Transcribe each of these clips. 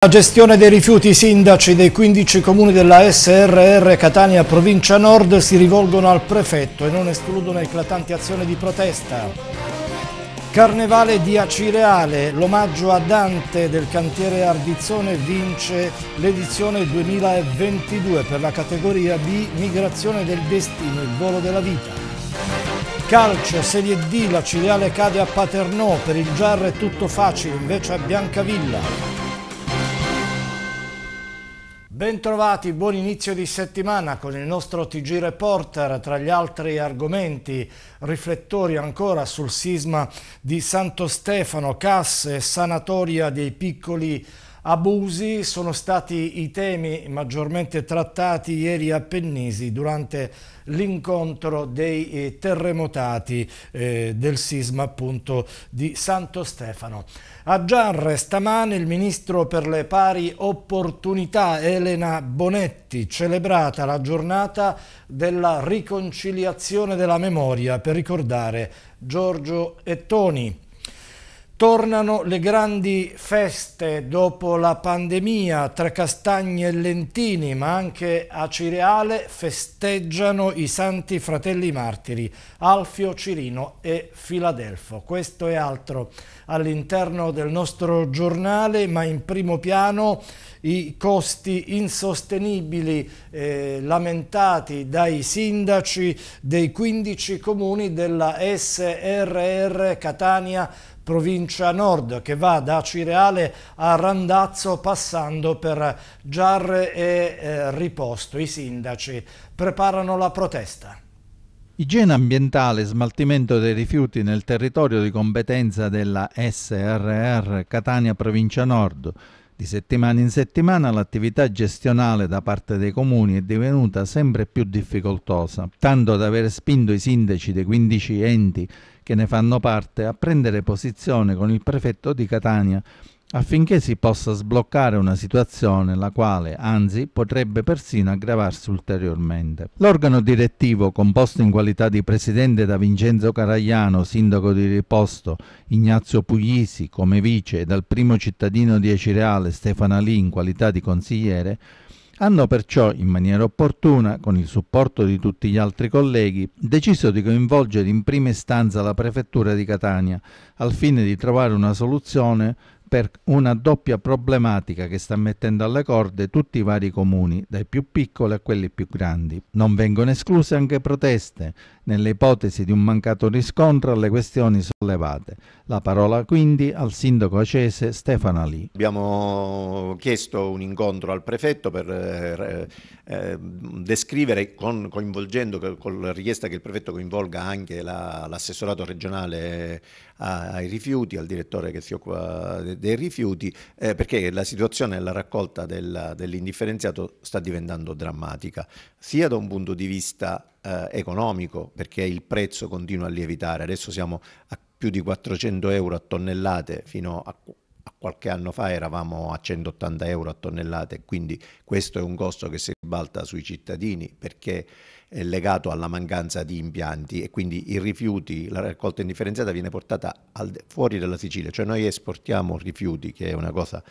La gestione dei rifiuti sindaci dei 15 comuni della SRR Catania Provincia Nord si rivolgono al prefetto e non escludono eclatanti azioni di protesta. Carnevale di Acireale, l'omaggio a Dante del cantiere Ardizzone vince l'edizione 2022 per la categoria B Migrazione del Destino, il volo della vita. Calcio, Serie D, la Cireale cade a Paternò, per il Giarre è tutto facile, invece a Biancavilla. Bentrovati, buon inizio di settimana con il nostro TG Reporter, tra gli altri argomenti, riflettori ancora sul sisma di Santo Stefano, casse, e sanatoria dei piccoli abusi sono stati i temi maggiormente trattati ieri a Pennisi durante l'incontro dei eh, terremotati eh, del sisma appunto di Santo Stefano. A Giarre stamane il ministro per le pari opportunità Elena Bonetti celebrata la giornata della riconciliazione della memoria per ricordare Giorgio e Toni. Tornano le grandi feste dopo la pandemia, tra castagne e lentini, ma anche a Cireale festeggiano i santi fratelli martiri, Alfio, Cirino e Filadelfo. Questo è altro all'interno del nostro giornale, ma in primo piano i costi insostenibili eh, lamentati dai sindaci dei 15 comuni della SRR Catania provincia nord che va da Cireale a Randazzo passando per Giarre e eh, Riposto. I sindaci preparano la protesta. Igiene ambientale e smaltimento dei rifiuti nel territorio di competenza della SRR Catania Provincia Nord. Di settimana in settimana l'attività gestionale da parte dei comuni è divenuta sempre più difficoltosa, tanto ad aver spinto i sindaci dei 15 enti che ne fanno parte a prendere posizione con il prefetto di Catania affinché si possa sbloccare una situazione la quale, anzi, potrebbe persino aggravarsi ulteriormente. L'organo direttivo, composto in qualità di presidente da Vincenzo Caragliano, sindaco di Riposto, Ignazio Puglisi come vice e dal primo cittadino di Acireale, Stefano Lì, in qualità di consigliere, hanno perciò, in maniera opportuna, con il supporto di tutti gli altri colleghi, deciso di coinvolgere in prima istanza la prefettura di Catania, al fine di trovare una soluzione per una doppia problematica che sta mettendo alle corde tutti i vari comuni, dai più piccoli a quelli più grandi. Non vengono escluse anche proteste, nelle ipotesi di un mancato riscontro alle questioni sollevate. La parola quindi al sindaco acese Stefano Ali. Abbiamo chiesto un incontro al prefetto per eh, eh, descrivere, con, coinvolgendo, con la richiesta che il prefetto coinvolga anche l'assessorato la, regionale ai rifiuti, al direttore che si occupa dei rifiuti, eh, perché la situazione della raccolta del, dell'indifferenziato sta diventando drammatica, sia da un punto di vista eh, economico, perché il prezzo continua a lievitare, adesso siamo a più di 400 euro a tonnellate fino a qualche anno fa eravamo a 180 euro a tonnellate, quindi questo è un costo che si ribalta sui cittadini perché legato alla mancanza di impianti e quindi i rifiuti, la raccolta indifferenziata viene portata al, fuori dalla Sicilia, cioè noi esportiamo rifiuti che è una cosa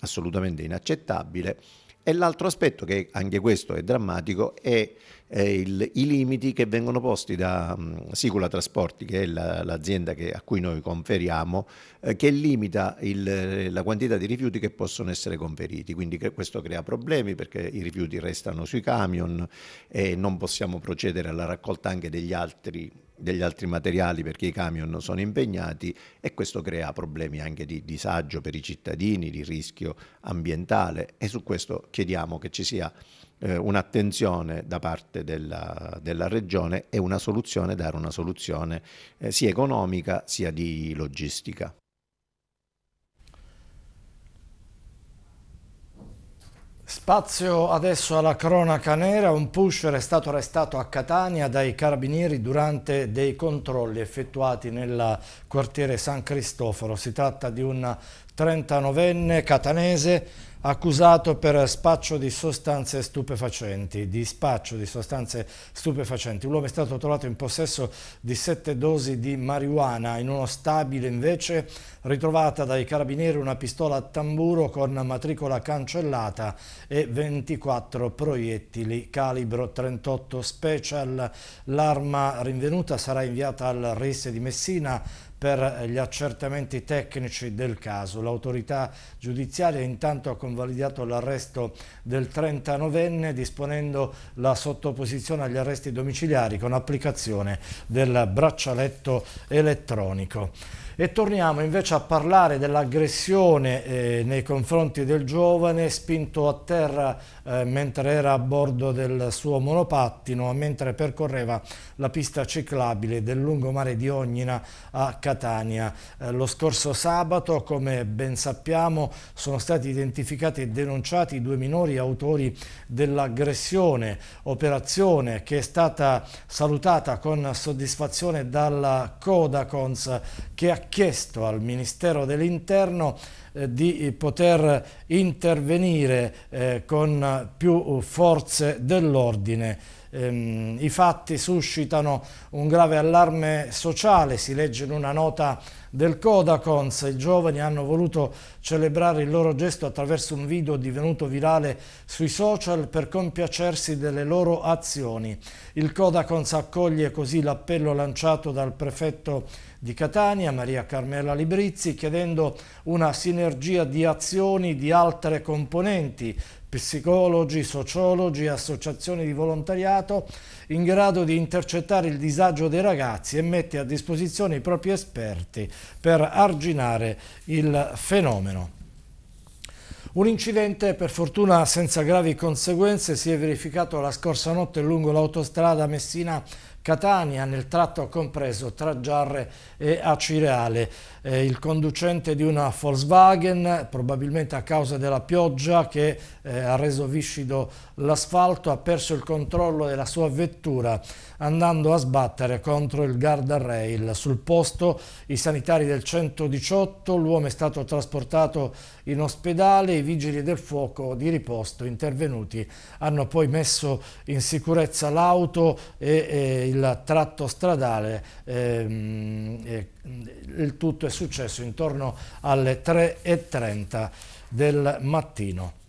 assolutamente inaccettabile e l'altro aspetto che anche questo è drammatico è il, i limiti che vengono posti da um, Sicula Trasporti, che è la, l'azienda che, a cui noi conferiamo, eh, che limita il, la quantità di rifiuti che possono essere conferiti. Quindi questo crea problemi perché i rifiuti restano sui camion e non possiamo procedere alla raccolta anche degli altri degli altri materiali perché i camion sono impegnati e questo crea problemi anche di disagio per i cittadini, di rischio ambientale e su questo chiediamo che ci sia eh, un'attenzione da parte della, della, regione e una soluzione, dare una soluzione eh, sia economica sia di logistica. Spazio adesso alla cronaca nera, un pusher è stato arrestato a Catania dai carabinieri durante dei controlli effettuati nel quartiere San Cristoforo. Si tratta di un 39enne catanese accusato per spaccio di sostanze stupefacenti. Di spaccio di sostanze stupefacenti. L'uomo è stato trovato in possesso di sette dosi di marijuana. In uno stabile invece ritrovata dai carabinieri una pistola a tamburo con matricola cancellata e 24 proiettili calibro 38 special. L'arma rinvenuta sarà inviata al RIS di Messina per eh, gli accertamenti tecnici del caso. L'autorità giudiziaria intanto ha convalidato l'arresto del 39enne disponendo la sottoposizione agli arresti domiciliari con applicazione del braccialetto elettronico. E torniamo invece a parlare dell'aggressione eh, nei confronti del giovane spinto a terra eh, mentre era a bordo del suo monopattino, mentre percorreva la pista ciclabile del lungomare di Ognina a Catania. Eh, lo scorso sabato, come ben sappiamo, sono stati identificati e denunciati i due minori autori dell'aggressione, operazione che è stata salutata con soddisfazione dalla Codacons che ha chiesto al Ministero dell'Interno eh, di poter intervenire eh, con più forze dell'ordine Ehm, I fatti suscitano un grave allarme sociale, si legge in una nota del Codacons. I giovani hanno voluto celebrare il loro gesto attraverso un video divenuto virale sui social per compiacersi delle loro azioni. Il Codacons accoglie così l'appello lanciato dal prefetto di Catania, Maria Carmela Librizzi, chiedendo una sinergia di azioni di altre componenti psicologi, sociologi, associazioni di volontariato in grado di intercettare il disagio dei ragazzi e mette a disposizione i propri esperti per arginare il fenomeno. Un incidente per fortuna senza gravi conseguenze si è verificato la scorsa notte lungo l'autostrada Messina Catania nel tratto compreso tra Giarre e Acireale. Eh, il conducente di una Volkswagen, probabilmente a causa della pioggia che eh, ha reso viscido l'asfalto ha perso il controllo della sua vettura andando a sbattere contro il guardrail. Sul posto i sanitari del 118, l'uomo è stato trasportato in ospedale, i vigili del fuoco di riposto intervenuti hanno poi messo in sicurezza l'auto e, e, il tratto stradale. E, ehm, e, il tutto è successo intorno alle 3.30 del mattino.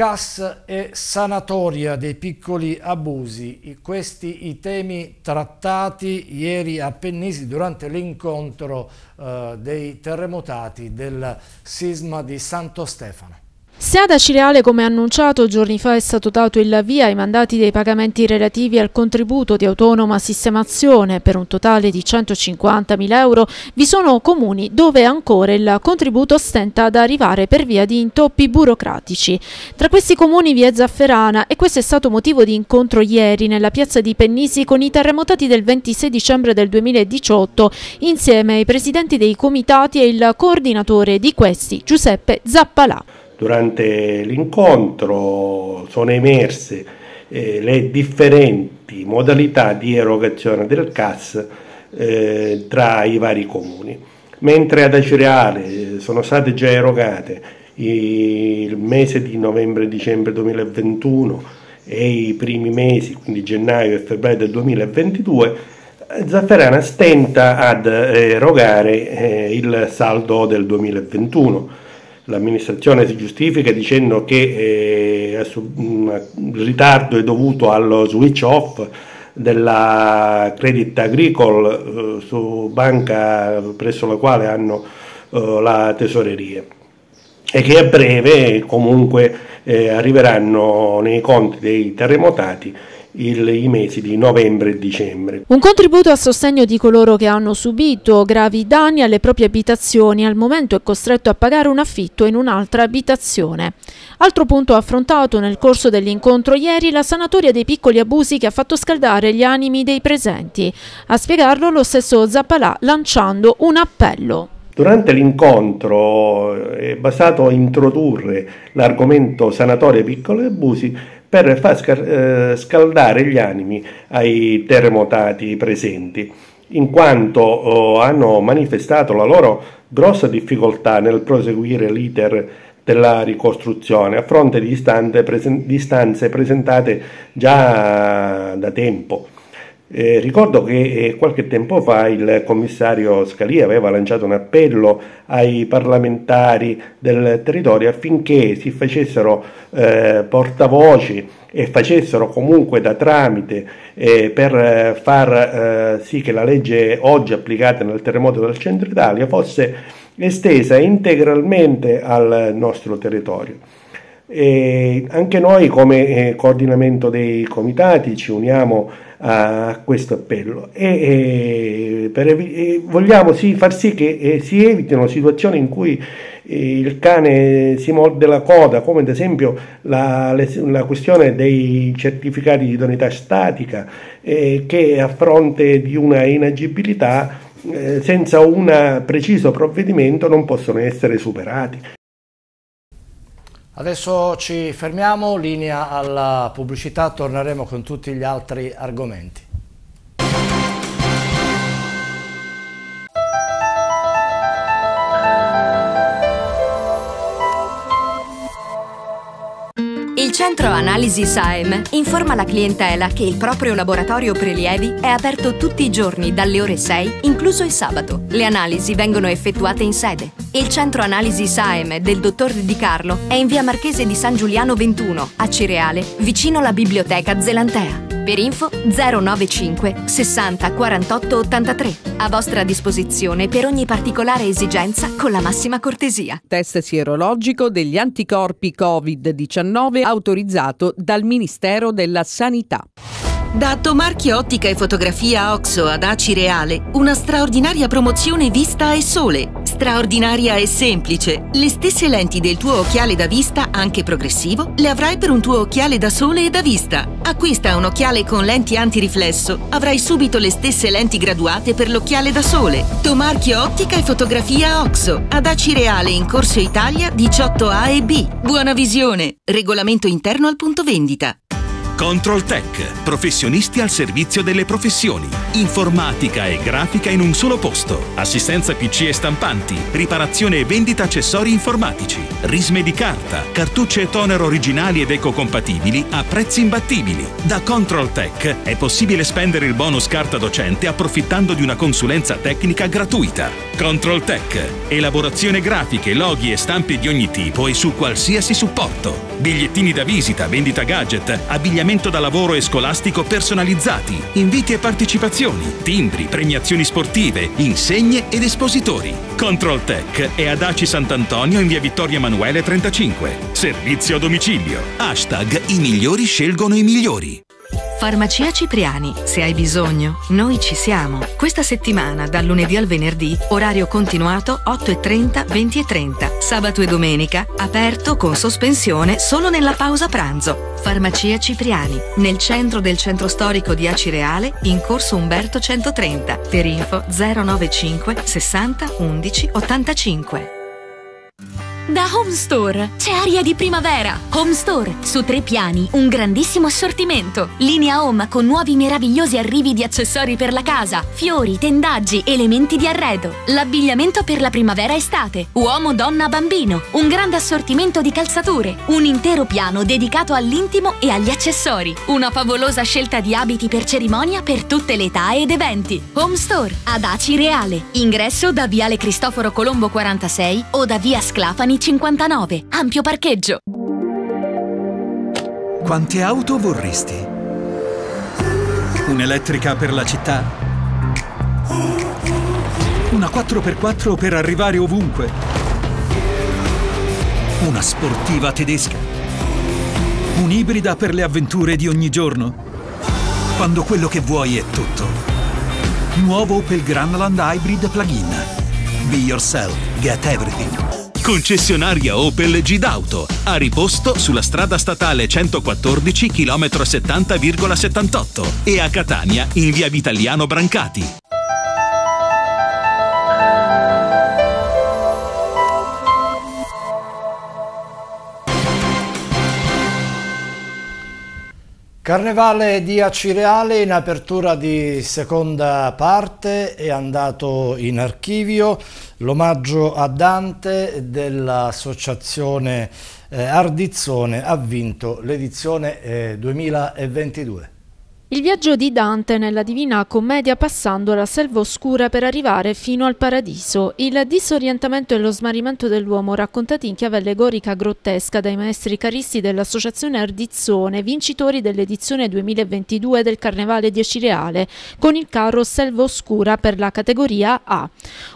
CAS e sanatoria dei piccoli abusi, questi i temi trattati ieri a Pennisi durante l'incontro eh, dei terremotati del sisma di Santo Stefano. Se ad Acireale, come annunciato giorni fa, è stato dato il via ai mandati dei pagamenti relativi al contributo di autonoma sistemazione per un totale di 150.000 euro, vi sono comuni dove ancora il contributo stenta ad arrivare per via di intoppi burocratici. Tra questi comuni vi è Zafferana e questo è stato motivo di incontro ieri nella piazza di Pennisi con i terremotati del 26 dicembre del 2018 insieme ai presidenti dei comitati e il coordinatore di questi, Giuseppe Zappalà. Durante l'incontro sono emerse eh, le differenti modalità di erogazione del CAS eh, tra i vari comuni. Mentre ad Acireale eh, sono state già erogate il mese di novembre-dicembre 2021 e i primi mesi, quindi gennaio e febbraio del 2022, eh, Zafferana stenta ad erogare eh, il saldo del 2021 l'amministrazione si giustifica dicendo che il eh, mm, ritardo è dovuto allo switch off della Credit Agricole eh, su banca presso la quale hanno eh, la tesoreria e che a breve comunque arriveranno nei conti dei terremotati il, i mesi di novembre e dicembre. Un contributo a sostegno di coloro che hanno subito gravi danni alle proprie abitazioni al momento è costretto a pagare un affitto in un'altra abitazione. Altro punto affrontato nel corso dell'incontro ieri la sanatoria dei piccoli abusi che ha fatto scaldare gli animi dei presenti. A spiegarlo lo stesso Zappalà lanciando un appello. Durante l'incontro eh, è basato a introdurre l'argomento sanatoria piccoli abusi per far scal- eh, scaldare gli animi ai terremotati presenti, in quanto oh, hanno manifestato la loro grossa difficoltà nel proseguire l'iter della ricostruzione a fronte di distanze presentate già da tempo eh, ricordo che eh, qualche tempo fa il commissario Scalia aveva lanciato un appello ai parlamentari del territorio affinché si facessero eh, portavoci e facessero comunque da tramite eh, per eh, far eh, sì che la legge oggi applicata nel terremoto del centro Italia fosse estesa integralmente al nostro territorio. E anche noi come coordinamento dei comitati ci uniamo a questo appello e, e, evi- e vogliamo sì, far sì che eh, si evitino situazioni in cui eh, il cane si morde la coda come ad esempio la, le, la questione dei certificati di idoneità statica eh, che a fronte di una inagibilità eh, senza un preciso provvedimento non possono essere superati. Adesso ci fermiamo, linea alla pubblicità, torneremo con tutti gli altri argomenti. Centro Analisi SAEM informa la clientela che il proprio laboratorio prelievi è aperto tutti i giorni dalle ore 6, incluso il sabato. Le analisi vengono effettuate in sede. Il Centro Analisi SAEM del dottor Di Carlo è in via Marchese di San Giuliano 21, a Cireale, vicino alla biblioteca Zelantea. Per info 095 60 48 83. A vostra disposizione per ogni particolare esigenza con la massima cortesia. Test sierologico degli anticorpi Covid-19 autorizzato autorizzato dal Ministero della Sanità. Da Tomarchi Ottica e Fotografia Oxo ad Aci Reale, una straordinaria promozione vista e sole. Straordinaria e semplice. Le stesse lenti del tuo occhiale da vista, anche progressivo, le avrai per un tuo occhiale da sole e da vista. Acquista un occhiale con lenti antiriflesso. Avrai subito le stesse lenti graduate per l'occhiale da sole. Tomarchi Ottica e Fotografia Oxo. Ad Aci Reale in Corso Italia 18A e B. Buona visione. Regolamento interno al punto vendita. Control Tech, professionisti al servizio delle professioni. Informatica e grafica in un solo posto. Assistenza PC e stampanti, riparazione e vendita accessori informatici, risme di carta, cartucce e toner originali ed ecocompatibili a prezzi imbattibili. Da Control Tech è possibile spendere il bonus carta docente approfittando di una consulenza tecnica gratuita. Control Tech, elaborazione grafiche, loghi e stampi di ogni tipo e su qualsiasi supporto bigliettini da visita, vendita gadget, abbigliamento da lavoro e scolastico personalizzati, inviti e partecipazioni, timbri, premiazioni sportive, insegne ed espositori. Control Tech è ad Aci Sant'Antonio in via Vittorio Emanuele 35. Servizio a domicilio. Hashtag i migliori scelgono i migliori. Farmacia Cipriani, se hai bisogno, noi ci siamo. Questa settimana, dal lunedì al venerdì, orario continuato 8.30, 20.30. Sabato e domenica, aperto con sospensione solo nella pausa pranzo. Farmacia Cipriani, nel centro del centro storico di Acireale, in corso Umberto 130. Per info 095 60 11 85. Da Home Store c'è aria di primavera. Home Store su tre piani, un grandissimo assortimento. Linea Home con nuovi meravigliosi arrivi di accessori per la casa, fiori, tendaggi, elementi di arredo. L'abbigliamento per la primavera-estate. Uomo, donna, bambino. Un grande assortimento di calzature. Un intero piano dedicato all'intimo e agli accessori. Una favolosa scelta di abiti per cerimonia per tutte le età ed eventi. Home Store ad Aci Reale. Ingresso da Viale Cristoforo Colombo 46 o da Via Sclafani 59, ampio parcheggio. Quante auto vorresti? Un'elettrica per la città? Una 4x4 per arrivare ovunque? Una sportiva tedesca? Un'ibrida per le avventure di ogni giorno? Quando quello che vuoi è tutto. Nuovo Opel Grandland Hybrid Plug-in. Be yourself, get everything. Concessionaria Opel Gidauto, a riposto sulla strada statale 114 km 70,78 e a Catania in via Vitaliano Brancati. Carnevale di Acireale in apertura di seconda parte è andato in archivio l'omaggio a Dante dell'associazione eh, Ardizzone ha vinto l'edizione 2022. Eh, il viaggio di Dante nella Divina Commedia passando la selva oscura per arrivare fino al paradiso, il disorientamento e lo smarrimento dell'uomo raccontati in chiave allegorica grottesca dai maestri caristi dell'associazione Ardizzone, vincitori dell'edizione 2022 del Carnevale 10 Reale, con il carro Selva Oscura per la categoria A.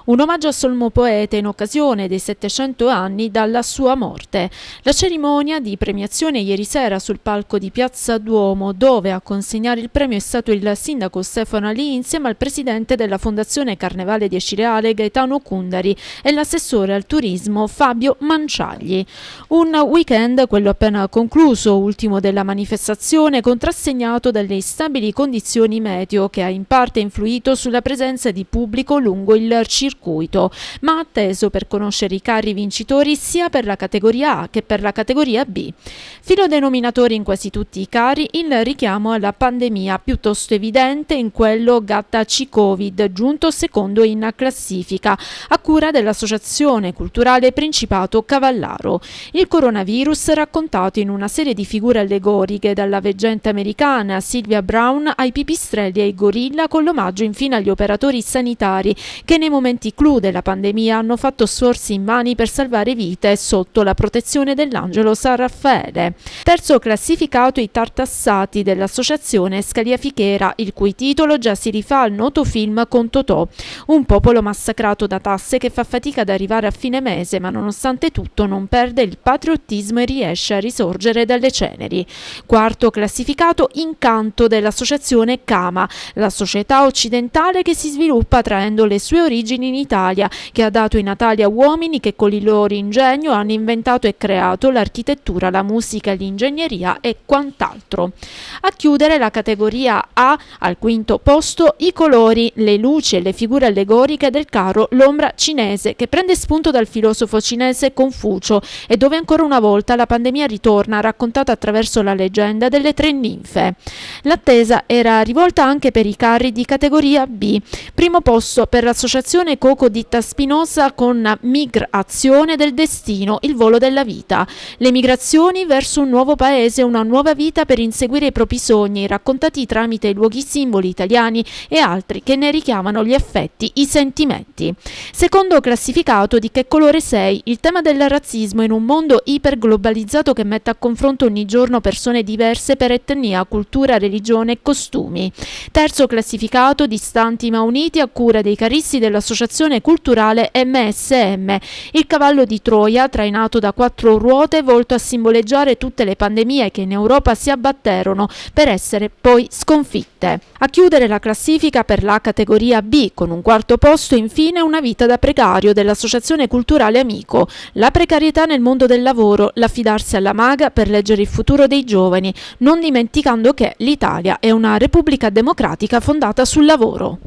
Un omaggio a Solmo Poete in occasione dei 700 anni dalla sua morte. La cerimonia di premiazione ieri sera sul palco di Piazza Duomo, dove a consegnare il premio è stato il sindaco Stefano Ali insieme al presidente della Fondazione Carnevale di Cireale Gaetano Cundari e l'assessore al turismo Fabio Manciagli. Un weekend, quello appena concluso, ultimo della manifestazione, contrassegnato dalle instabili condizioni meteo che ha in parte influito sulla presenza di pubblico lungo il circuito, ma atteso per conoscere i carri vincitori sia per la categoria A che per la categoria B. Filo denominatore in quasi tutti i carri, il richiamo alla pandemia pandemia, piuttosto evidente in quello Gatta C Covid, giunto secondo in classifica, a cura dell'Associazione Culturale Principato Cavallaro. Il coronavirus raccontato in una serie di figure allegoriche, dalla veggente americana Silvia Brown ai pipistrelli e ai gorilla, con l'omaggio infine agli operatori sanitari che nei momenti clou della pandemia hanno fatto sforzi in mani per salvare vite sotto la protezione dell'angelo San Raffaele. Terzo classificato i tartassati dell'associazione Scalia Fichera, il cui titolo già si rifà al noto film con Totò, un popolo massacrato da tasse che fa fatica ad arrivare a fine mese, ma nonostante tutto non perde il patriottismo e riesce a risorgere dalle ceneri. Quarto classificato Incanto dell'associazione Cama, la società occidentale che si sviluppa traendo le sue origini in Italia, che ha dato i natali a uomini che con il loro ingegno hanno inventato e creato l'architettura, la musica, l'ingegneria e quant'altro. A chiudere la categoria categoria A, al quinto posto i colori, le luci e le figure allegoriche del caro L'ombra cinese che prende spunto dal filosofo cinese Confucio e dove ancora una volta la pandemia ritorna raccontata attraverso la leggenda delle tre ninfe. L'attesa era rivolta anche per i carri di categoria B, primo posto per l'associazione Coco Ditta Spinosa con Migrazione del Destino, il volo della vita, le migrazioni verso un nuovo paese, una nuova vita per inseguire i propri sogni, raccontati raccontati tramite luoghi simboli italiani e altri che ne richiamano gli effetti, i sentimenti. Secondo classificato di Che colore sei, il tema del razzismo in un mondo iperglobalizzato che mette a confronto ogni giorno persone diverse per etnia, cultura, religione e costumi. Terzo classificato Distanti ma Uniti a cura dei carissi dell'associazione culturale MSM. Il cavallo di Troia, trainato da quattro ruote, volto a simboleggiare tutte le pandemie che in Europa si abbatterono per essere poi sconfitte. A chiudere la classifica per la categoria B con un quarto posto infine una vita da precario dell'Associazione Culturale Amico, la precarietà nel mondo del lavoro, l'affidarsi alla maga per leggere il futuro dei giovani, non dimenticando che l'Italia è una repubblica democratica fondata sul lavoro.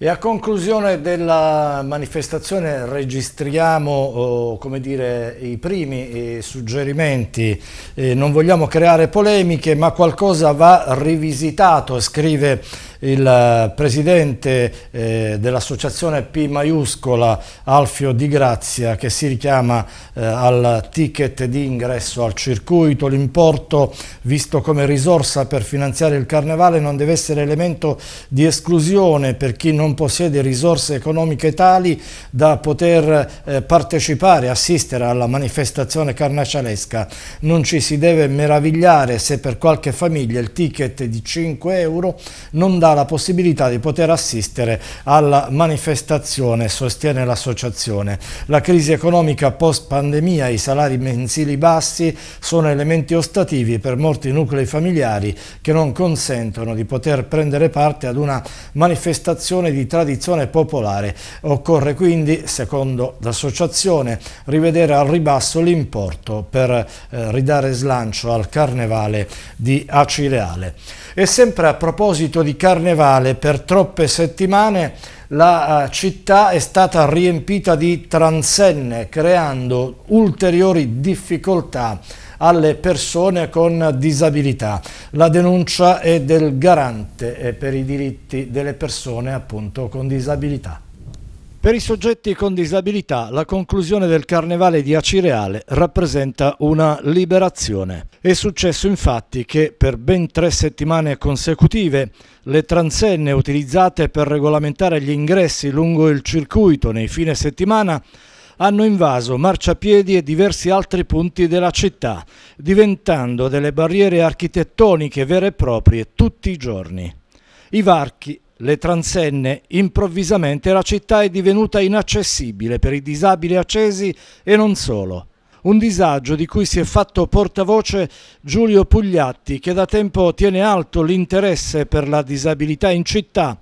E a conclusione della manifestazione registriamo oh, dire, i primi eh, suggerimenti. Eh, non vogliamo creare polemiche, ma qualcosa va rivisitato, scrive il eh, presidente eh, dell'associazione P maiuscola Alfio Di Grazia che si richiama eh, al ticket di ingresso al circuito. L'importo visto come risorsa per finanziare il carnevale non deve essere elemento di esclusione per chi non possiede risorse economiche tali da poter eh, partecipare, assistere alla manifestazione carnacialesca. Non ci si deve meravigliare se per qualche famiglia il ticket di 5 euro non dà dà la possibilità di poter assistere alla manifestazione, sostiene l'associazione. La crisi economica post-pandemia, i salari mensili bassi sono elementi ostativi per molti nuclei familiari che non consentono di poter prendere parte ad una manifestazione di tradizione popolare. Occorre quindi, secondo l'associazione, rivedere al ribasso l'importo per eh, ridare slancio al carnevale di Acireale. E sempre a proposito di carnevale, carnevale per troppe settimane la eh, città è stata riempita di transenne, creando ulteriori difficoltà alle persone con disabilità. La denuncia è del garante per i diritti delle persone appunto, con disabilità. Per i soggetti con disabilità la conclusione del carnevale di Acireale rappresenta una liberazione. È successo infatti che per ben tre settimane consecutive le transenne utilizzate per regolamentare gli ingressi lungo il circuito nei fine settimana hanno invaso marciapiedi e diversi altri punti della città, diventando delle barriere architettoniche vere e proprie tutti i giorni. I varchi le transenne, improvvisamente la città è divenuta inaccessibile per i disabili accesi e non solo. Un disagio di cui si è fatto portavoce Giulio Pugliatti, che da tempo tiene alto l'interesse per la disabilità in città.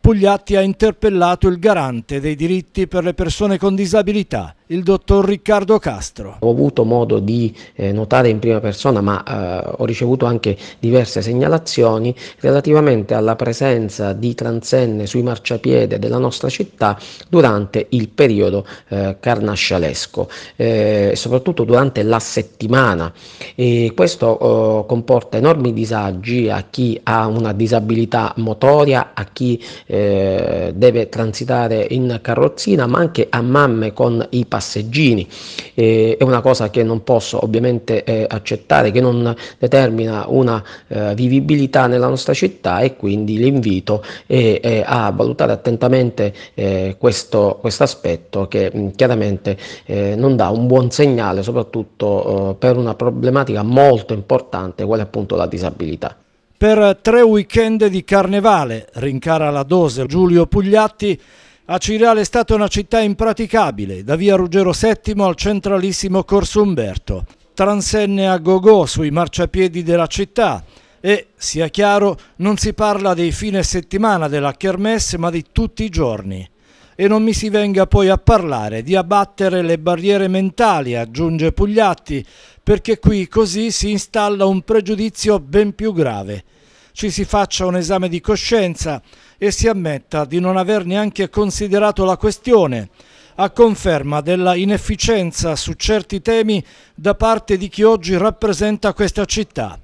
Pugliatti ha interpellato il garante dei diritti per le persone con disabilità, il dottor Riccardo Castro. Ho avuto modo di eh, notare in prima persona, ma eh, ho ricevuto anche diverse segnalazioni relativamente alla presenza di transenne sui marciapiede della nostra città durante il periodo eh, carnascialesco, eh, soprattutto durante la settimana. E questo oh, comporta enormi disagi a chi ha una disabilità motoria, a chi eh, deve transitare in carrozzina, ma anche a mamme con i passeggini. Eh, è una cosa che non posso ovviamente eh, accettare, che non determina una eh, vivibilità nella nostra città e quindi l'invito è, a valutare attentamente eh, questo aspetto che mh, mm, chiaramente eh, non dà un buon segnale soprattutto eh, per una problematica molto importante, quale appunto la disabilità. Per tre weekend di carnevale, rincara la dose Giulio Pugliatti, Acirale è stata una città impraticabile, da via Ruggero VII al centralissimo Corso Umberto, transenne a gogò sui marciapiedi della città e, sia chiaro, non si parla dei fine settimana della Kermesse ma di tutti i giorni. E non mi si venga poi a parlare di abbattere le barriere mentali, aggiunge Pugliatti, perché qui così si installa un pregiudizio ben più grave – ci si faccia un esame di coscienza e si ammetta di non aver neanche considerato la questione, a conferma della inefficienza su certi temi da parte di chi oggi rappresenta questa città.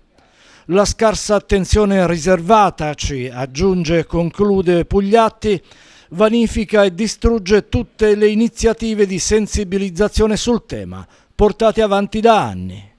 La scarsa attenzione riservataci, aggiunge e conclude Pugliatti, vanifica e distrugge tutte le iniziative di sensibilizzazione sul tema portate avanti da anni.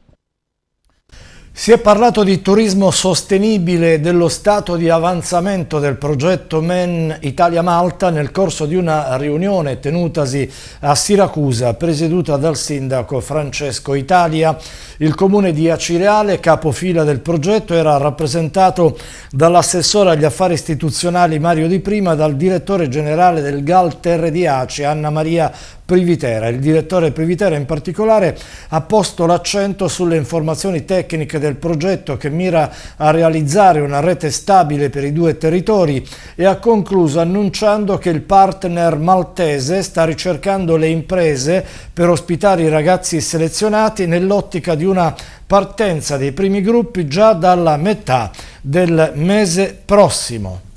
Si è parlato di turismo sostenibile e dello stato di avanzamento del progetto MEN Italia-Malta nel corso di una riunione tenutasi a Siracusa, presieduta dal sindaco Francesco Italia. Il comune di Acireale, capofila del progetto, era rappresentato dall'assessore agli affari istituzionali Mario Di Prima e dal direttore generale del GAL Terre di Aci, Anna Maria Privitera. Il direttore Privitera in particolare ha posto l'accento sulle informazioni tecniche del progetto che mira a realizzare una rete stabile per i due territori e ha concluso annunciando che il partner maltese sta ricercando le imprese per ospitare i ragazzi selezionati nell'ottica di una partenza dei primi gruppi già dalla metà del mese prossimo.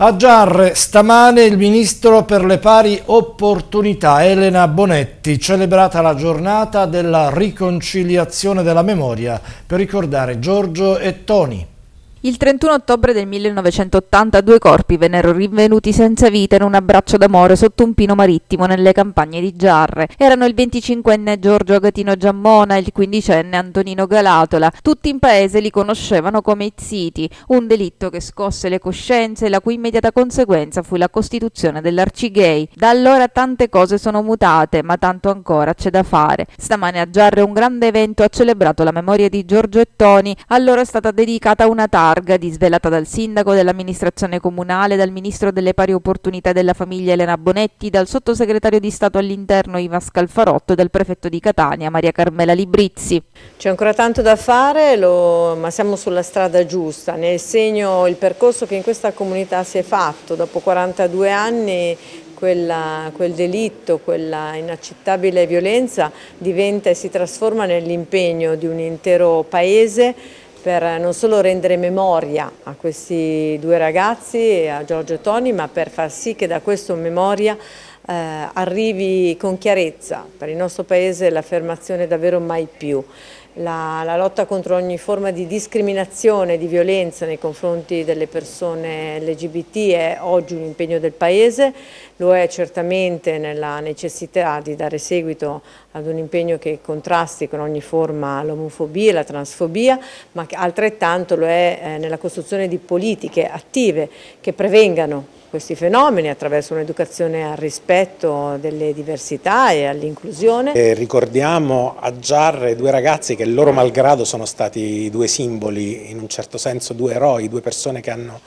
A Giarre stamane il Ministro per le pari opportunità Elena Bonetti, celebrata la giornata della riconciliazione della memoria per ricordare Giorgio e Toni. Il 31 ottobre del 1980 due corpi vennero rinvenuti senza vita in un abbraccio d'amore sotto un pino marittimo nelle campagne di Giarre. Erano il 25enne Giorgio Agatino Giammona e il 15enne Antonino Galatola. Tutti in paese li conoscevano come i Ziti, un delitto che scosse le coscienze e la cui immediata conseguenza fu la costituzione dell'Arcigay. Da allora tante cose sono mutate, ma tanto ancora c'è da fare. Stamane a Giarre un grande evento ha celebrato la memoria di Giorgio e Toni, allora è stata dedicata una targa Margadi, svelata dal sindaco, dall'amministrazione comunale, dal ministro delle pari opportunità della famiglia Elena Bonetti, dal sottosegretario di Stato all'interno Ivan Scalfarotto e dal prefetto di Catania Maria Carmela Librizzi. C'è ancora tanto da fare, lo... ma siamo sulla strada giusta, Ne segno il percorso che in questa comunità si è fatto dopo 42 anni quella, quel delitto, quella inaccettabile violenza diventa e si trasforma nell'impegno di un intero paese per non solo rendere memoria a questi due ragazzi, a Giorgio e Toni, ma per far sì che da questa memoria eh, arrivi con chiarezza per il nostro Paese l'affermazione davvero mai più la, la, lotta contro ogni forma di discriminazione, e di violenza nei confronti delle persone LGBT è oggi un impegno del Paese, lo è certamente nella necessità di dare seguito ad un impegno che contrasti con ogni forma l'omofobia e la transfobia, ma altrettanto lo è eh, nella costruzione di politiche attive che prevengano questi fenomeni attraverso un'educazione al rispetto delle diversità e all'inclusione. ricordiamo a Giarre due ragazzi che loro malgrado sono stati due simboli, in un certo senso due eroi, due persone che hanno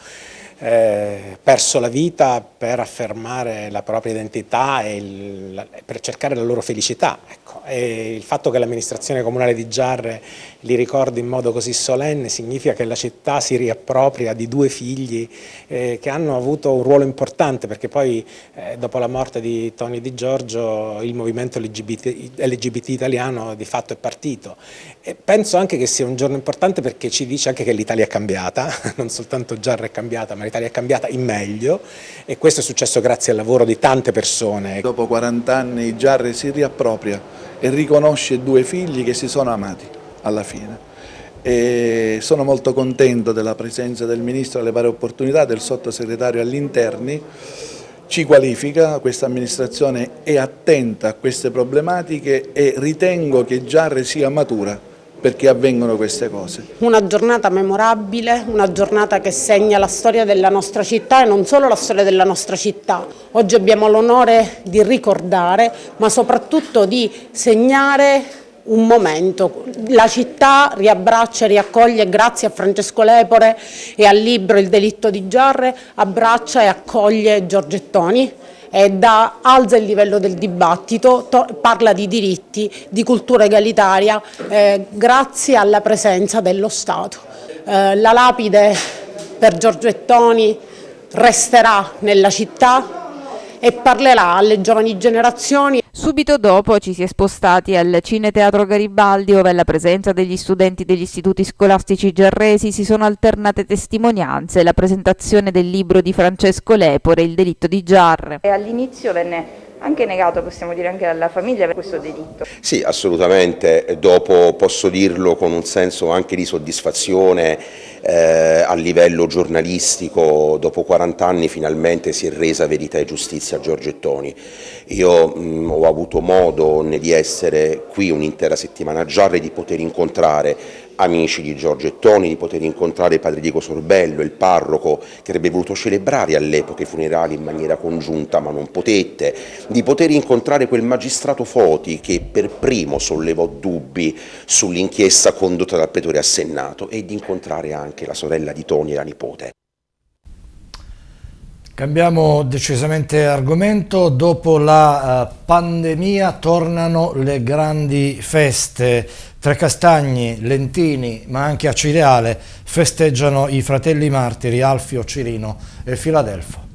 eh, perso la vita per affermare la propria identità e il, per cercare la loro felicità. Ecco. il fatto che l'amministrazione comunale di Giarre li ricordi in modo così solenne significa che la città si riappropria di due figli eh, che hanno avuto un ruolo importante perché poi eh, dopo la morte di Tony Di Giorgio il movimento LGBT, LGBT italiano di fatto è partito e penso anche che sia un giorno importante perché ci dice anche che l'Italia è cambiata, non soltanto Giarra è cambiata, ma l'Italia è cambiata in meglio e questo è successo grazie al lavoro di tante persone. Dopo 40 anni Giarre si riappropria e riconosce due figli che si sono amati alla fine. E sono molto contento della presenza del Ministro alle pari opportunità, del Sottosegretario all'interni, ci qualifica, questa amministrazione è attenta a queste problematiche e ritengo che Giarre sia matura perché avvengono queste cose. Una giornata memorabile, una giornata che segna la storia della nostra città e non solo la storia della nostra città. Oggi abbiamo l'onore di ricordare, ma soprattutto di segnare un momento. La città riabbraccia e riaccoglie, grazie a Francesco Lepore e al libro Il delitto di Giarre, abbraccia e accoglie Giorgettoni eh, da, alza il livello del dibattito, to, parla di diritti, di cultura egalitaria, eh, grazie alla presenza dello Stato. Eh, la lapide per Giorgettoni resterà nella città e parlerà alle giovani generazioni Subito dopo ci si è spostati al Cineteatro Garibaldi, dove alla presenza degli studenti degli istituti scolastici gerresi si sono alternate testimonianze e la presentazione del libro di Francesco Lepore, Il delitto di Giarre. All'inizio venne anche negato, possiamo dire, anche dalla famiglia per questo delitto. Sì, assolutamente, dopo posso dirlo con un senso anche di soddisfazione eh, a livello giornalistico, dopo 40 anni finalmente si è resa verità e giustizia a Giorgettoni. Io mh, mm, ho avuto modo di essere qui un'intera settimana già e di poter incontrare amici di Giorgio e Toni, di poter incontrare padre Diego Sorbello, il parroco che avrebbe voluto celebrare all'epoca i funerali in maniera congiunta ma non potette, di poter incontrare quel magistrato Foti che per primo sollevò dubbi sull'inchiesta condotta dal pretore assennato e di incontrare anche la sorella di Toni e la nipote. Cambiamo decisamente argomento, dopo la eh, pandemia tornano le grandi feste, Trecastagni, Lentini, ma anche a Cireale festeggiano i fratelli martiri Alfio, Cirino e Filadelfo.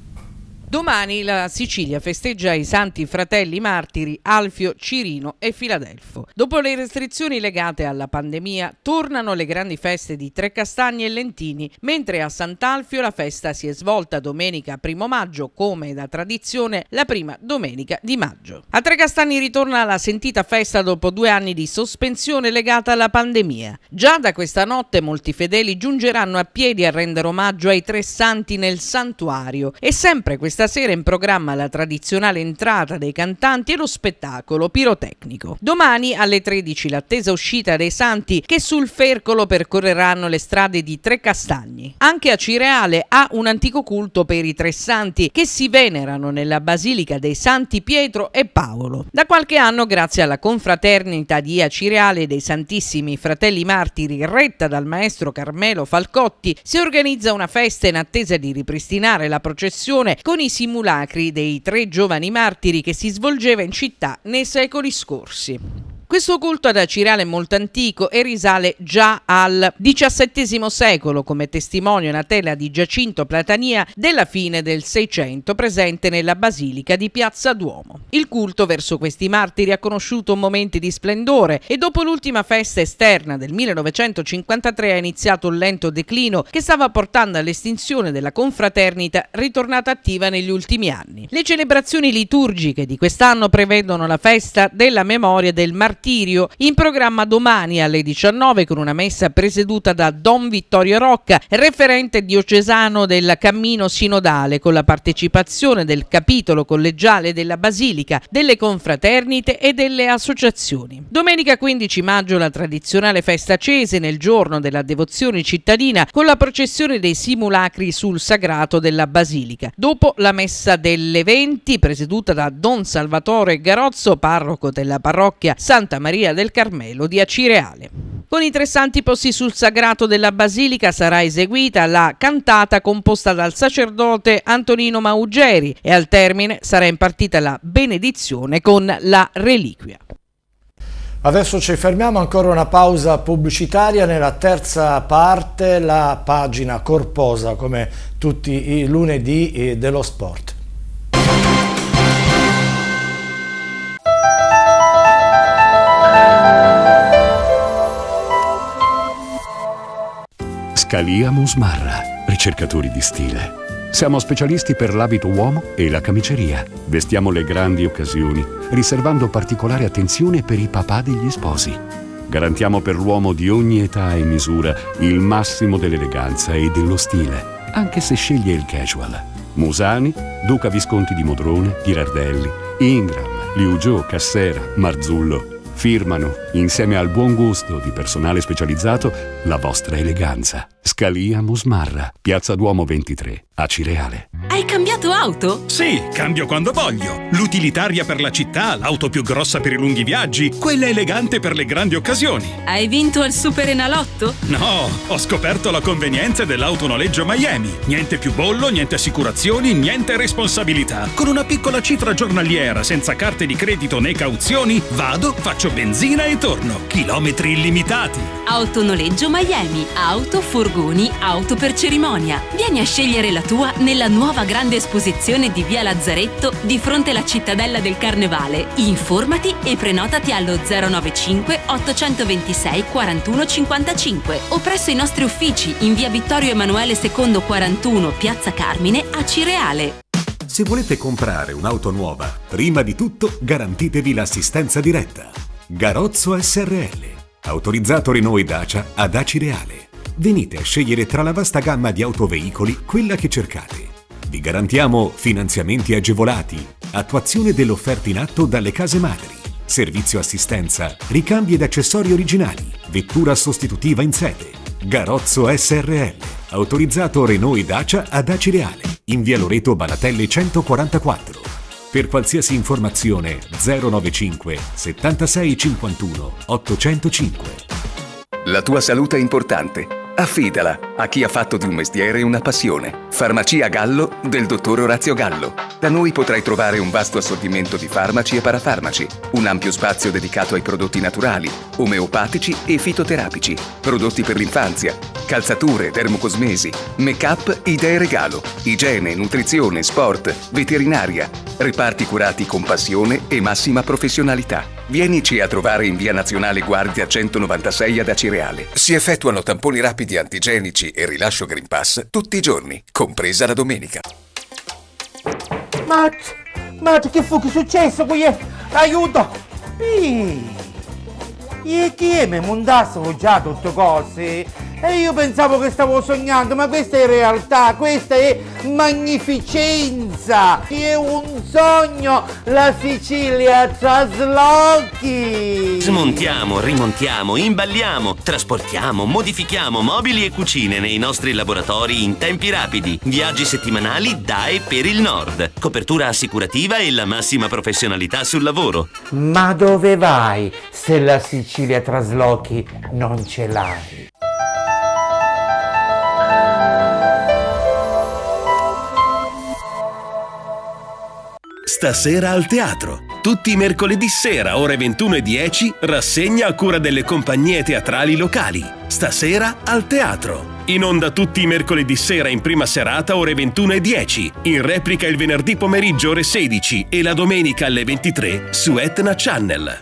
Domani la Sicilia festeggia i santi fratelli martiri Alfio, Cirino e Filadelfo. Dopo le restrizioni legate alla pandemia, tornano le grandi feste di Trecastagni e Lentini, mentre a Sant'Alfio la festa si è svolta domenica 1 maggio, come da tradizione la prima domenica di maggio. A Trecastagni ritorna la sentita festa dopo due anni di sospensione legata alla pandemia. Già da questa notte molti fedeli giungeranno a piedi a rendere omaggio ai tre santi nel santuario e sempre questa questa sera in programma la tradizionale entrata dei cantanti e lo spettacolo pirotecnico. Domani alle 13 l'attesa uscita dei santi che sul fercolo percorreranno le strade di Tre Castagni. Anche a Cireale ha un antico culto per i tre santi che si venerano nella Basilica dei Santi Pietro e Paolo. Da qualche anno, grazie alla confraternita di Acireale dei Santissimi Fratelli Martiri, retta dal maestro Carmelo Falcotti, si organizza una festa in attesa di ripristinare la processione con i nei simulacri dei tre giovani martiri che si svolgeva in città nei secoli scorsi. Questo culto ad Acireale è molto antico e risale già al XVII secolo, come testimonia una tela di Giacinto Platania della fine del Seicento presente nella Basilica di Piazza Duomo. Il culto verso questi martiri ha conosciuto momenti di splendore e dopo l'ultima festa esterna del 1953 ha iniziato un lento declino che stava portando all'estinzione della confraternita ritornata attiva negli ultimi anni. Le celebrazioni liturgiche di quest'anno prevedono la festa della memoria del martirio martirio, in programma domani alle 19 con una messa presieduta da Don Vittorio Rocca, referente diocesano del Cammino Sinodale, con la partecipazione del capitolo collegiale della Basilica, delle confraternite e delle associazioni. Domenica 15 maggio la tradizionale festa cese nel giorno della devozione cittadina con la processione dei simulacri sul sagrato della Basilica. Dopo la messa delle 20 presieduta da Don Salvatore Garozzo, parroco della parrocchia San Santa Maria del Carmelo di Acireale. Con i tre santi posti sul sagrato della basilica sarà eseguita la cantata composta dal sacerdote Antonino Maugeri e al termine sarà impartita la benedizione con la reliquia. Adesso ci fermiamo ancora una pausa pubblicitaria nella terza parte la pagina corposa come tutti i lunedì eh, dello sport. Scalia Musmarra, ricercatori di stile. Siamo specialisti per l'abito uomo e la camiceria. Vestiamo le grandi occasioni, riservando particolare attenzione per i papà degli sposi. Garantiamo per l'uomo di ogni età e misura il massimo dell'eleganza e dello stile anche se sceglie il casual. Musani, Duca Visconti di Modrone, Ghirardelli, Ingram, Liu Liugio, Cassera, Marzullo firmano, insieme al buon gusto di personale specializzato, la vostra eleganza. Scalia Musmarra, Piazza Duomo 23, a Cireale. Hai cambiato auto? Sì, cambio quando voglio. L'utilitaria per la città, l'auto più grossa per i lunghi viaggi, quella elegante per le grandi occasioni. Hai vinto al Super Enalotto? No, ho scoperto la convenienza dell'autonoleggio Miami. Niente più bollo, niente assicurazioni, niente responsabilità. Con una piccola cifra giornaliera, senza carte di credito né cauzioni, vado, faccio benzina e torno. Chilometri illimitati. Autonoleggio Miami, auto furgo Dragoni Auto per cerimonia. Vieni a scegliere la tua nella nuova grande esposizione di Via Lazzaretto di fronte alla cittadella del Carnevale. Informati e prenotati allo 095 826 41 55 o presso i nostri uffici in Via Vittorio Emanuele II 41 Piazza Carmine a Cireale. Se volete comprare un'auto nuova, prima di tutto garantitevi l'assistenza diretta. Garozzo SRL, autorizzato Renault Dacia ad Acireale venite a scegliere tra la vasta gamma di autoveicoli quella che cercate. Vi garantiamo finanziamenti agevolati, attuazione dell'offerta in atto dalle case madri, servizio assistenza, ricambi ed accessori originali, vettura sostitutiva in sede, Garozzo SRL, autorizzato Renault e Dacia ad Acireale, in via Loreto Balatelle 144. Per qualsiasi informazione 095 76 51 805. La tua salute è importante. Affidala a chi ha fatto di un mestiere una passione. Farmacia Gallo del dottor Orazio Gallo. Da noi potrai trovare un vasto assortimento di farmaci e parafarmaci, un ampio spazio dedicato ai prodotti naturali, omeopatici e fitoterapici, prodotti per l'infanzia, calzature, dermocosmesi, make-up, idee regalo, igiene, nutrizione, sport, veterinaria, reparti curati con passione e massima professionalità. Vienici a trovare in via Nazionale Guardia 196 ad Acireale. Si effettuano tamponi rapidi rapidi antigenici e rilascio Green Pass tutti i giorni, compresa la domenica. Matt, Matt, che fu che è successo qui? Aiuto! Ehi, chi è mi mondasse già tutto cose? E io pensavo che stavo sognando, ma questa è realtà, questa è magnificenza, è un sogno, la Sicilia traslochi! Smontiamo, rimontiamo, imballiamo, trasportiamo, modifichiamo mobili e cucine nei nostri laboratori in tempi rapidi. Viaggi settimanali da e per il nord. Copertura assicurativa e la massima professionalità sul lavoro. Ma dove vai se la Sicilia traslochi non ce l'hai? Stasera al teatro. Tutti i mercoledì sera, ore 21.10, rassegna a cura delle compagnie teatrali locali. Stasera al teatro. In onda tutti i mercoledì sera in prima serata ore 21.10, in replica il venerdì pomeriggio ore 16 e la domenica alle 23 su Etna Channel.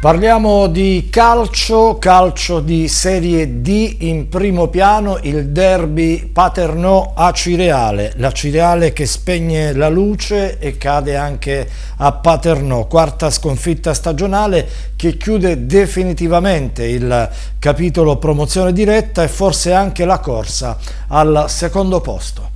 Parliamo di calcio, calcio di Serie D in primo piano, il derby Paternò a Cireale, la Cireale che spegne la luce e cade anche a Paternò, quarta sconfitta stagionale che chiude definitivamente il capitolo promozione diretta e forse anche la corsa al secondo posto.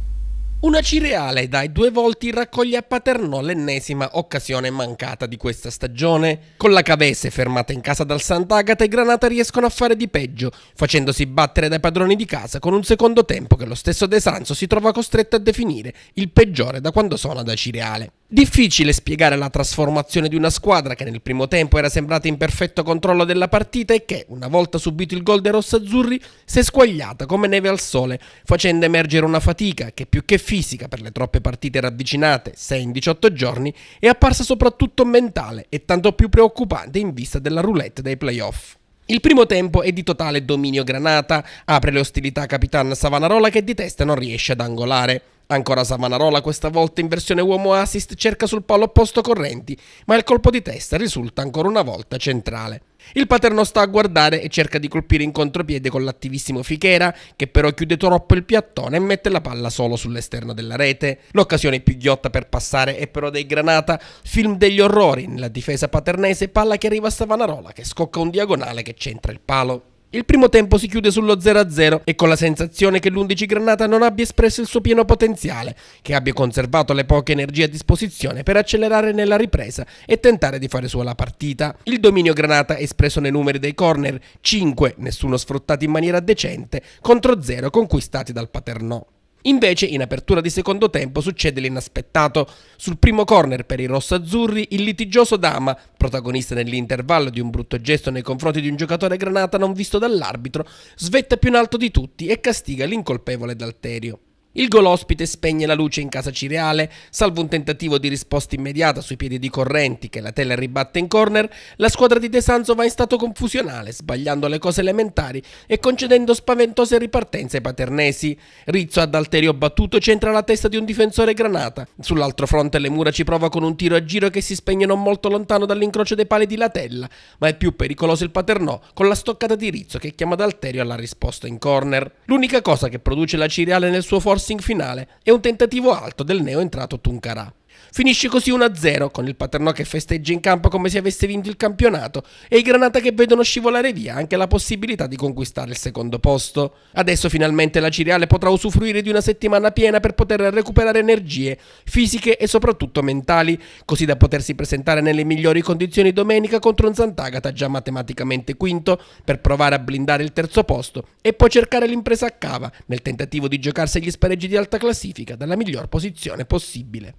Una cireale dai due volti raccoglie a Paternò l'ennesima occasione mancata di questa stagione. Con la Cavese fermata in casa dal Sant'Agata, i Granata riescono a fare di peggio, facendosi battere dai padroni di casa con un secondo tempo che lo stesso De Sanso si trova costretto a definire il peggiore da quando suona da cireale. Difficile spiegare la trasformazione di una squadra che nel primo tempo era sembrata in perfetto controllo della partita e che, una volta subito il gol dei rossazzurri, si è squagliata come neve al sole, facendo emergere una fatica che più che fisica per le troppe partite ravvicinate, 6 in 18 giorni, è apparsa soprattutto mentale e tanto più preoccupante in vista della roulette dei playoff. Il primo tempo è di totale dominio Granata, apre le ostilità Capitan Savanarola che di testa non riesce ad angolare. Ancora Savanarola, questa volta in versione uomo assist, cerca sul palo opposto Correnti, ma il colpo di testa risulta ancora una volta centrale. Il paterno sta a guardare e cerca di colpire in contropiede con l'attivissimo Fichera, che però chiude troppo il piattone e mette la palla solo sull'esterno della rete. L'occasione più ghiotta per passare è però dei Granata, film degli orrori nella difesa paternese, palla che arriva a Savanarola, che scocca un diagonale che centra il palo. Il primo tempo si chiude sullo 0-0 e con la sensazione che l'11 Granata non abbia espresso il suo pieno potenziale, che abbia conservato le poche energie a disposizione per accelerare nella ripresa e tentare di fare sua la partita. Il dominio Granata è espresso nei numeri dei corner, 5, nessuno sfruttati in maniera decente, contro 0 conquistati dal Paternò. Invece in apertura di secondo tempo succede l'inaspettato. Sul primo corner per i rossoazzurri il litigioso Dama, protagonista nell'intervallo di un brutto gesto nei confronti di un giocatore granata non visto dall'arbitro, svetta più in alto di tutti e castiga l'incolpevole D'Alterio. Il gol ospite spegne la luce in casa Cireale, salvo un tentativo di risposta immediata sui piedi di Correnti che la tela ribatte in corner, la squadra di De Sanzo va in stato confusionale, sbagliando le cose elementari e concedendo spaventose ripartenze ai paternesi. Rizzo ad Alterio battuto centra la testa di un difensore granata. Sull'altro fronte le mura ci prova con un tiro a giro che si spegne non molto lontano dall'incrocio dei pali di Latella, ma è più pericoloso il paternò con la stoccata di Rizzo che chiama D'Alterio alla risposta in corner. L'unica cosa che produce la Cireale nel suo forse forcing finale e un tentativo alto del neo entrato Tunkara. Finisce così 1-0 con il Paternò che festeggia in campo come se avesse vinto il campionato e i Granata che vedono scivolare via anche la possibilità di conquistare il secondo posto. Adesso finalmente la Cireale potrà usufruire di una settimana piena per poter recuperare energie fisiche e soprattutto mentali, così da potersi presentare nelle migliori condizioni domenica contro un Sant'Agata già matematicamente quinto per provare a blindare il terzo posto e poi cercare l'impresa a cava nel tentativo di giocarsi gli spareggi di alta classifica dalla miglior posizione possibile.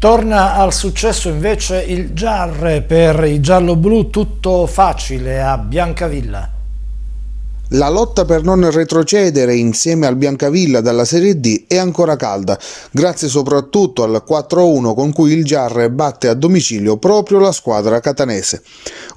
Torna al successo invece il Giarre per i giallo-blu, tutto facile a Biancavilla. La lotta per non retrocedere insieme al Biancavilla dalla Serie D è ancora calda, grazie soprattutto al 4-1 con cui il Giarre batte a domicilio proprio la squadra catanese.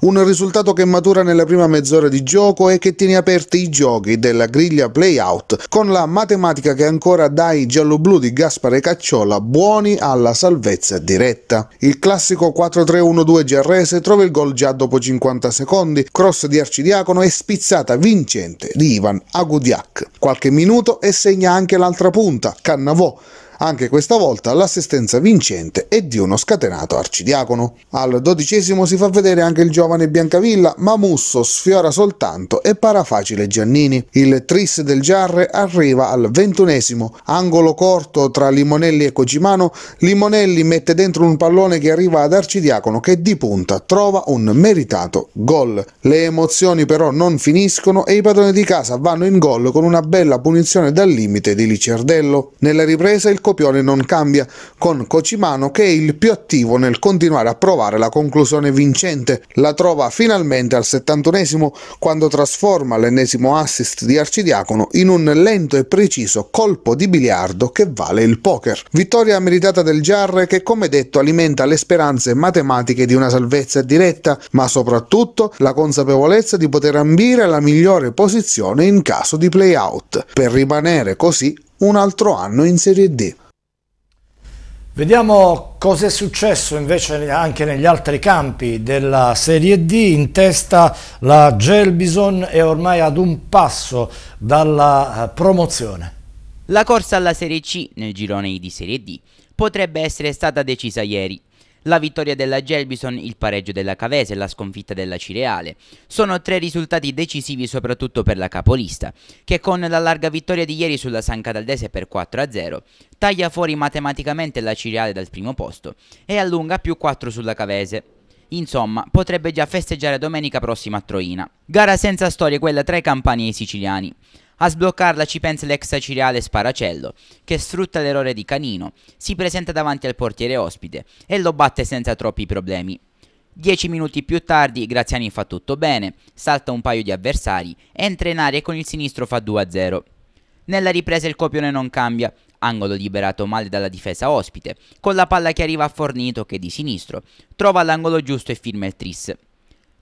Un risultato che matura nella prima mezz'ora di gioco e che tiene aperti i giochi della griglia play-out, con la matematica che ancora dà i gialloblu di Gaspare Cacciola buoni alla salvezza diretta. Il classico 4-3-1-2 giarrese trova il gol già dopo 50 secondi, cross di Arcidiacono e spizzata vince precedente di Ivan Agudiak. Qualche minuto e segna anche l'altra punta, Cannavò, anche questa volta l'assistenza vincente è di uno scatenato arcidiacono. Al dodicesimo si fa vedere anche il giovane Biancavilla, ma Musso sfiora soltanto e para facile Giannini. Il tris del Giarre arriva al ventunesimo, angolo corto tra Limonelli e Cogimano, Limonelli mette dentro un pallone che arriva ad arcidiacono che di punta trova un meritato gol. Le emozioni però non finiscono e i padroni di casa vanno in gol con una bella punizione dal limite di Licerdello. Nella ripresa il Copione non cambia, con Cocimano che è il più attivo nel continuare a provare la conclusione vincente. La trova finalmente al 71 quando trasforma l'ennesimo assist di Arcidiacono in un lento e preciso colpo di biliardo che vale il poker. Vittoria meritata del Giarre che come detto alimenta le speranze matematiche di una salvezza diretta, ma soprattutto la consapevolezza di poter ambire alla migliore posizione in caso di playout, per rimanere così un altro anno in Serie D. Vediamo cosa è successo invece anche negli altri campi della Serie D. In testa la Gelbison è ormai ad un passo dalla eh, promozione. La corsa alla Serie C nel girone di Serie D potrebbe essere stata decisa ieri la vittoria della Gelbison, il pareggio della Cavese e la sconfitta della Cireale. Sono tre risultati decisivi soprattutto per la capolista, che con la larga vittoria di ieri sulla San Cadaldese per 4-0 taglia fuori matematicamente la Cireale dal primo posto e allunga più 4 sulla Cavese. Insomma, potrebbe già festeggiare domenica prossima a Troina. Gara senza storie quella tra i campani e i siciliani. A sbloccarla ci pensa l'ex acireale Sparacello, che sfrutta l'errore di Canino, si presenta davanti al portiere ospite e lo batte senza troppi problemi. Dieci minuti più tardi Graziani fa tutto bene, salta un paio di avversari, entra in aria e con il sinistro fa 2-0. Nella ripresa il copione non cambia, angolo liberato male dalla difesa ospite, con la palla che arriva a Fornito che è di sinistro, trova l'angolo giusto e firma il tris.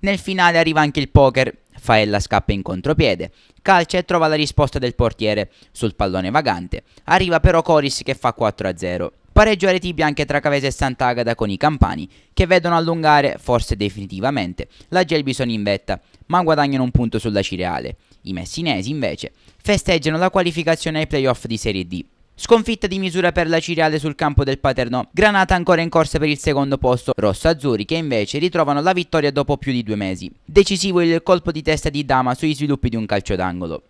Nel finale arriva anche il poker, Faella scappa in contropiede, calcia e trova la risposta del portiere sul pallone vagante. Arriva però Coris che fa 4-0. Pareggio a reti bianche tra Cavese e Sant'Agata con i campani, che vedono allungare, forse definitivamente, la Gelbison in vetta, ma guadagnano un punto sulla Cireale. I messinesi, invece, festeggiano la qualificazione ai playoff di Serie D, Sconfitta di misura per la Ciriale sul campo del Paternò, Granata ancora in corsa per il secondo posto, Rosso-Azzurri che invece ritrovano la vittoria dopo più di due mesi. Decisivo il colpo di testa di Dama sui sviluppi di un calcio d'angolo.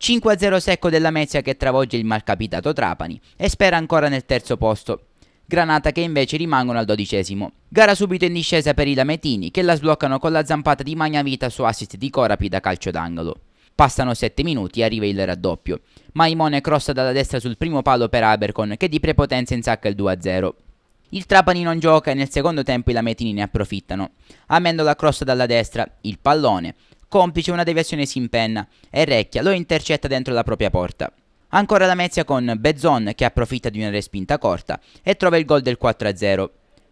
5-0 secco della Mezia che travolge il malcapitato Trapani e spera ancora nel terzo posto. Granata che invece rimangono al dodicesimo. Gara subito in discesa per i Lametini che la sbloccano con la zampata di Magnavita su assist di Corapi da calcio d'angolo. Passano 7 minuti e arriva il raddoppio. Maimone crossa dalla destra sul primo palo per Abercon che di prepotenza insacca il 2-0. Il Trapani non gioca e nel secondo tempo i Lametini ne approfittano. Amendola crossa dalla destra, il pallone. Complice una deviazione si impenna e Recchia lo intercetta dentro la propria porta. Ancora Lamezia con Bezzon che approfitta di una respinta corta e trova il gol del 4-0.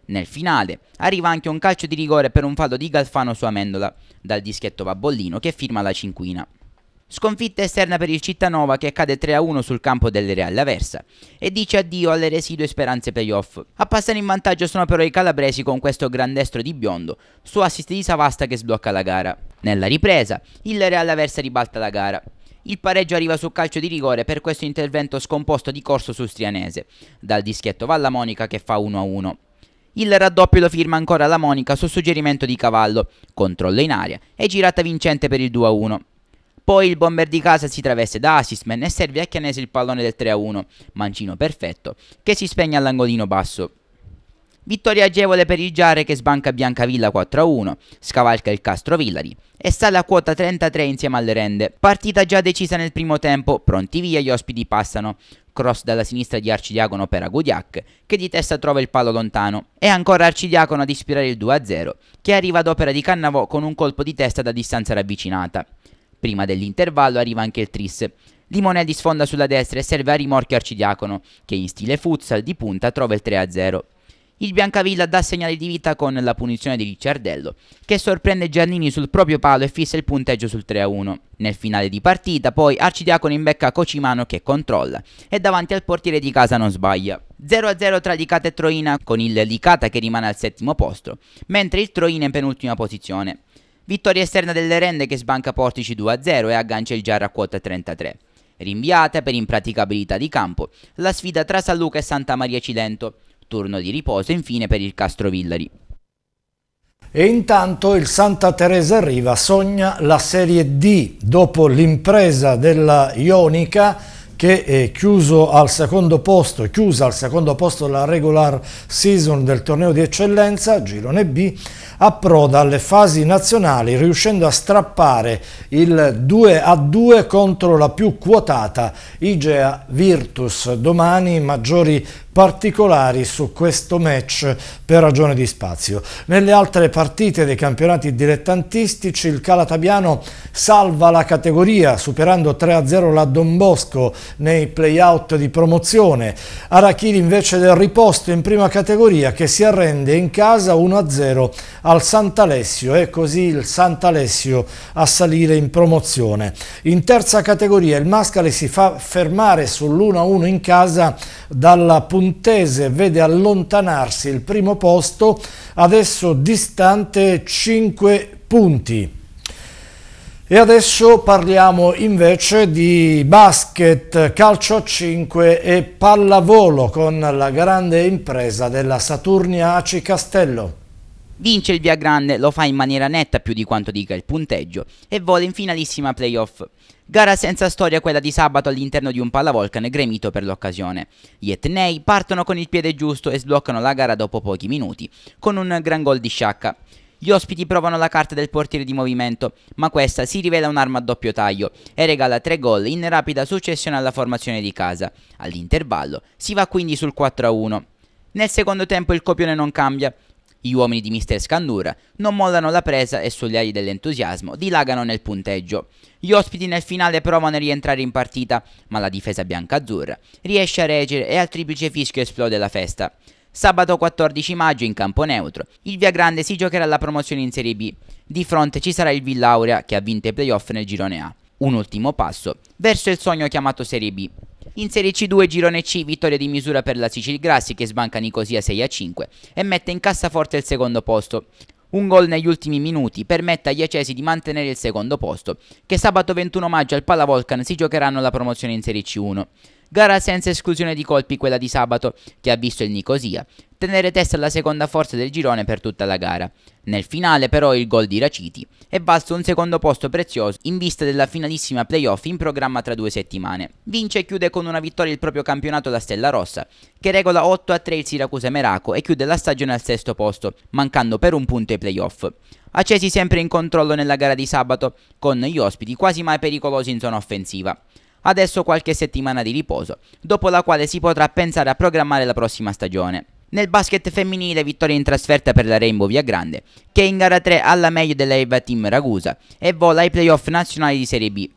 Nel finale arriva anche un calcio di rigore per un fallo di Galfano su Amendola, dal dischetto Babbollino che firma la cinquina. Sconfitta esterna per il Cittanova che cade 3-1 sul campo del Real Aversa e dice addio alle residue speranze playoff. A passare in vantaggio sono però i calabresi con questo grandestro di Biondo, su assist di Savasta che sblocca la gara. Nella ripresa, il Real Aversa ribalta la gara. Il pareggio arriva su calcio di rigore per questo intervento scomposto di corso su Strianese, dal dischetto Valla Monica che fa 1-1. Il raddoppio lo firma ancora la Monica su suggerimento di Cavallo, controllo in aria e girata vincente per il 2-1. Poi il bomber di casa si traveste da assistman e serve a Chianese il pallone del 3-1, mancino perfetto, che si spegne all'angolino basso. Vittoria agevole per il Giare che sbanca Biancavilla 4-1, scavalca il Castro Villari e sale a quota 33 insieme alle rende. Partita già decisa nel primo tempo, pronti via gli ospiti passano. Cross dalla sinistra di Arcidiacono per Agudiac, che di testa trova il palo lontano. E ancora Arcidiacono ad ispirare il 2-0, che arriva ad opera di Cannavò con un colpo di testa da distanza ravvicinata. Prima dell'intervallo arriva anche il tris. Limonelli sfonda sulla destra e serve a rimorchio Arcidiacono, che in stile futsal di punta trova il 3-0. Il Biancavilla dà segnale di vita con la punizione di Ricciardello, che sorprende Giannini sul proprio palo e fissa il punteggio sul 3-1. Nel finale di partita, poi, Arcidiacono imbecca Cocimano che controlla e davanti al portiere di casa non sbaglia. 0-0 tra Licata e Troina, con il Licata che rimane al settimo posto, mentre il Troina è in penultima posizione. Vittoria esterna delle rende che sbanca Portici 2-0 e aggancia il Giarra a quota 33. Rinviata per impraticabilità di campo la sfida tra San Luca e Santa Maria Cilento. Turno di riposo infine per il Castro Villari. E intanto il Santa Teresa Riva sogna la Serie D dopo l'impresa della Ionica che è eh, chiuso al secondo posto, chiusa al secondo posto la regular season del torneo di eccellenza, girone B, approda alle fasi nazionali riuscendo a strappare il 2 a 2 contro la più quotata Igea Virtus. Domani maggiori particolari su questo match per ragione di spazio. Nelle altre partite dei campionati dilettantistici il Calatabiano salva la categoria superando 3-0 a la Don Bosco nei play-out di promozione. Arachiri invece del riposto in prima categoria che si arrende in casa 1-0 a al Sant'Alessio e così il Sant'Alessio a salire in promozione. In terza categoria il Mascale si fa fermare sull'1-1 in casa dalla Puntese, vede allontanarsi il primo posto, adesso distante 5 punti. E adesso parliamo invece di basket, calcio a 5 e pallavolo con la grande impresa della Saturnia Aci Castello. Vince il via grande, lo fa in maniera netta più di quanto dica il punteggio e vola in finalissima playoff. Gara senza storia quella di sabato all'interno di un pallavolcan gremito per l'occasione. Gli Etnei partono con il piede giusto e sbloccano la gara dopo pochi minuti, con un gran gol di Sciacca. Gli ospiti provano la carta del portiere di movimento, ma questa si rivela un'arma a doppio taglio e regala tre gol in rapida successione alla formazione di casa. All'intervallo si va quindi sul 4-1. Nel secondo tempo il copione non cambia, gli uomini di Mr. Scandura non mollano la presa e ali dell'entusiasmo dilagano nel punteggio. Gli ospiti nel finale provano a rientrare in partita, ma la difesa bianca-azzurra riesce a reggere e al triplice fischio esplode la festa. Sabato 14 maggio in campo neutro, il Via Grande si giocherà la promozione in Serie B. Di fronte ci sarà il Villaurea che ha vinto i playoff nel girone A. Un ultimo passo verso il sogno chiamato Serie B. In Serie C2 girone C vittoria di misura per la Sicil Grassi che sbanca Nicosia 6 a 5 e mette in cassaforte il secondo posto. Un gol negli ultimi minuti permette agli accesi di mantenere il secondo posto, che sabato 21 maggio al Palavolcan si giocheranno la promozione in Serie C1 gara senza esclusione di colpi quella di sabato, che ha visto il Nicosia tenere testa alla seconda forza del girone per tutta la gara. Nel finale però il gol di Raciti è valso un secondo posto prezioso in vista della finalissima playoff in programma tra due settimane. Vince e chiude con una vittoria il proprio campionato da Stella Rossa, che regola 8 a 3 il Siracusa Meraco e chiude la stagione al sesto posto, mancando per un punto i playoff. Accesi sempre in controllo nella gara di sabato, con gli ospiti quasi mai pericolosi in zona offensiva adesso qualche settimana di riposo, dopo la quale si potrà pensare a programmare la prossima stagione. Nel basket femminile vittoria in trasferta per la Rainbow Via Grande, che è in gara 3 alla meglio della Eva Team Ragusa e vola ai playoff nazionali di Serie B.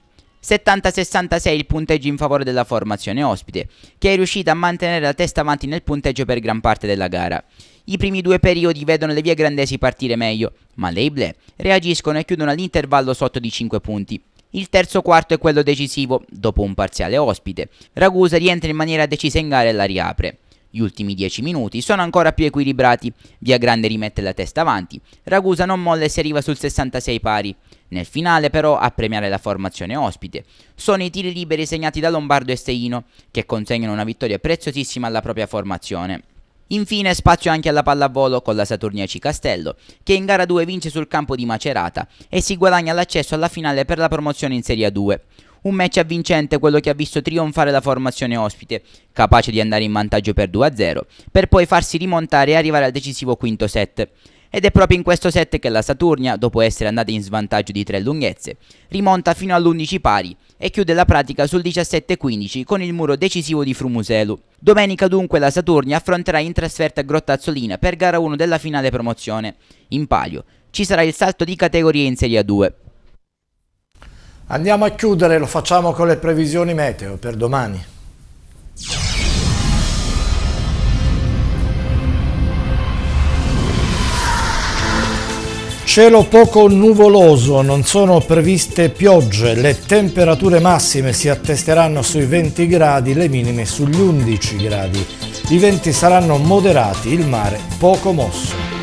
70-66 il punteggio in favore della formazione ospite, che è riuscita a mantenere la testa avanti nel punteggio per gran parte della gara. I primi due periodi vedono le vie grandesi partire meglio, ma le Ible reagiscono e chiudono all'intervallo sotto di 5 punti. Il terzo quarto è quello decisivo, dopo un parziale ospite. Ragusa rientra in maniera decisa in gara e la riapre. Gli ultimi 10 minuti sono ancora più equilibrati, Via Grande rimette la testa avanti, Ragusa non molla e si arriva sul 66 pari. Nel finale però a premiare la formazione ospite. Sono i tiri liberi segnati da Lombardo e Steino, che consegnano una vittoria preziosissima alla propria formazione. Infine spazio anche alla pallavolo con la Saturnia Cicastello, che in gara 2 vince sul campo di Macerata e si guadagna l'accesso alla finale per la promozione in Serie 2. Un match avvincente quello che ha visto trionfare la formazione ospite, capace di andare in vantaggio per 2-0, per poi farsi rimontare e arrivare al decisivo quinto set. Ed è proprio in questo set che la Saturnia, dopo essere andata in svantaggio di tre lunghezze, rimonta fino all'11 pari e chiude la pratica sul 17-15 con il muro decisivo di Frumuselu. Domenica dunque la Saturnia affronterà in trasferta Grottazzolina per gara 1 della finale promozione. In palio ci sarà il salto di categoria in Serie A2. Andiamo a chiudere, lo facciamo con le previsioni meteo per domani. Cielo poco nuvoloso, non sono previste piogge, le temperature massime si attesteranno sui 20 gradi, le minime sugli 11 gradi. I venti saranno moderati, il mare poco mosso.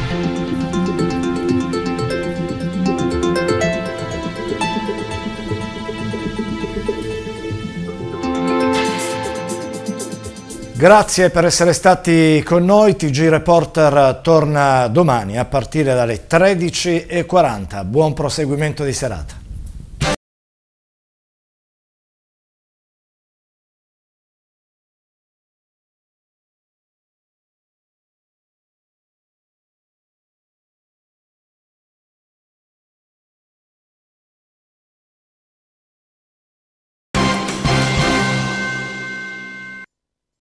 Grazie per essere stati con noi, TG Reporter torna domani a partire dalle 13.40. Buon proseguimento di serata.